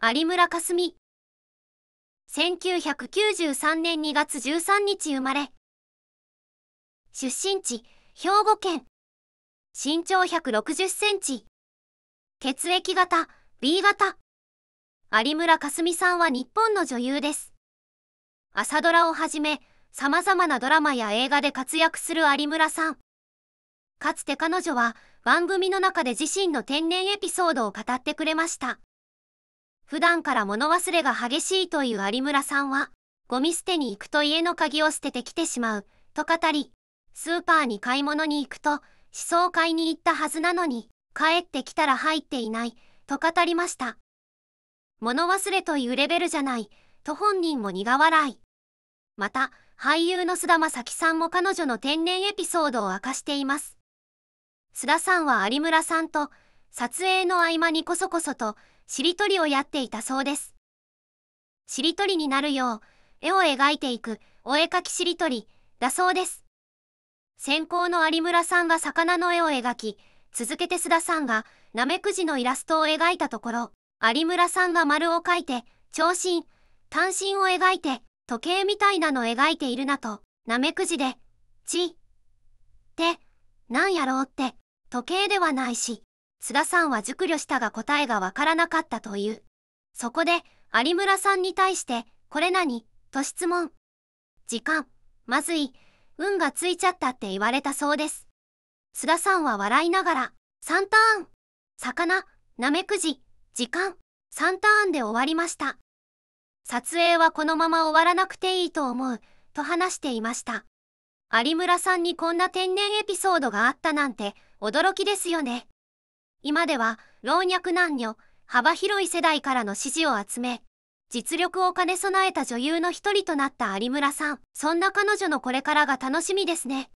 有村架純1993年2月13日生まれ出身地兵庫県身長160センチ血液型 B 型有村架純さんは日本の女優です朝ドラをはじめ様々なドラマや映画で活躍する有村さんかつて彼女は番組の中で自身の天然エピソードを語ってくれました普段から物忘れが激しいという有村さんは、ゴミ捨てに行くと家の鍵を捨ててきてしまう、と語り、スーパーに買い物に行くと、思想会に行ったはずなのに、帰ってきたら入っていない、と語りました。物忘れというレベルじゃない、と本人も苦笑い。また、俳優の須田正樹さんも彼女の天然エピソードを明かしています。須田さんは有村さんと、撮影の合間にこそこそと、しりとりをやっていたそうです。しりとりになるよう、絵を描いていく、お絵描きしりとり、だそうです。先行の有村さんが魚の絵を描き、続けて須田さんが、ナメクジのイラストを描いたところ、有村さんが丸を描いて、長身、単身を描いて、時計みたいなの描いているなと、ナメクジで、ち、て、なんやろうって、時計ではないし、津田さんは熟慮したが答えがわからなかったという。そこで、有村さんに対して、これ何と質問。時間、まずい、運がついちゃったって言われたそうです。津田さんは笑いながら、3ターン、魚、なめくじ、時間、3ターンで終わりました。撮影はこのまま終わらなくていいと思う、と話していました。有村さんにこんな天然エピソードがあったなんて驚きですよね。今では老若男女幅広い世代からの支持を集め実力を兼ね備えた女優の一人となった有村さんそんな彼女のこれからが楽しみですね